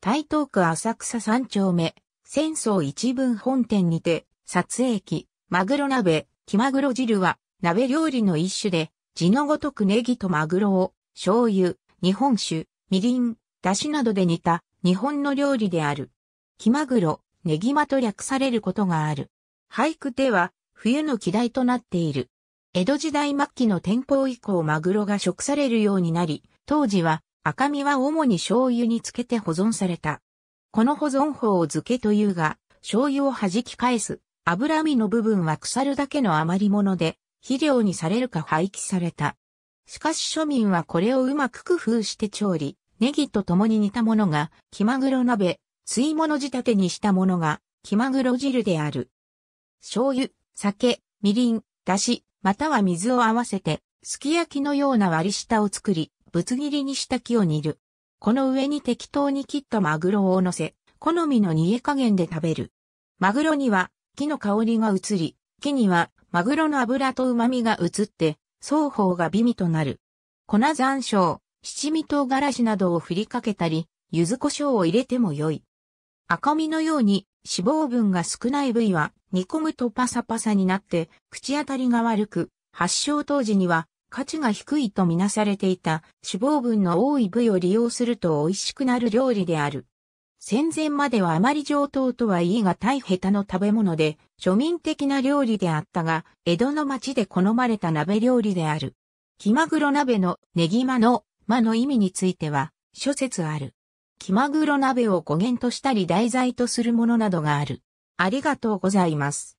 台東区浅草三丁目、浅草一文本店にて、撮影機、マグロ鍋、キマグロ汁は、鍋料理の一種で、地のごとくネギとマグロを、醤油、日本酒、みりん、だしなどで煮た、日本の料理である。キマグロ、ネギマと略されることがある。俳句では、冬の季題となっている。江戸時代末期の天候以降マグロが食されるようになり、当時は赤身は主に醤油につけて保存された。この保存法を漬けというが、醤油を弾き返す、脂身の部分は腐るだけの余り物で、肥料にされるか廃棄された。しかし庶民はこれをうまく工夫して調理、ネギと共に煮たものが、気まぐろ鍋、吸い物仕立てにしたものが、気まぐろ汁である。醤油、酒、みりん、だし、または水を合わせて、すき焼きのような割り下を作り、ぶつ切りにした木を煮る。この上に適当に切ったマグロを乗せ、好みの煮え加減で食べる。マグロには木の香りが移り、木にはマグロの油と旨味が移って、双方が美味となる。粉山椒、七味唐辛子などを振りかけたり、柚子胡椒を入れても良い。赤身のように脂肪分が少ない部位は煮込むとパサパサになって口当たりが悪く、発症当時には価値が低いとみなされていた脂肪分の多い部位を利用すると美味しくなる料理である。戦前まではあまり上等とは言いが大下手の食べ物で庶民的な料理であったが、江戸の町で好まれた鍋料理である。気まぐろ鍋のネギまの間の意味については諸説ある。気まぐろ鍋を語源としたり題材とするものなどがある。ありがとうございます。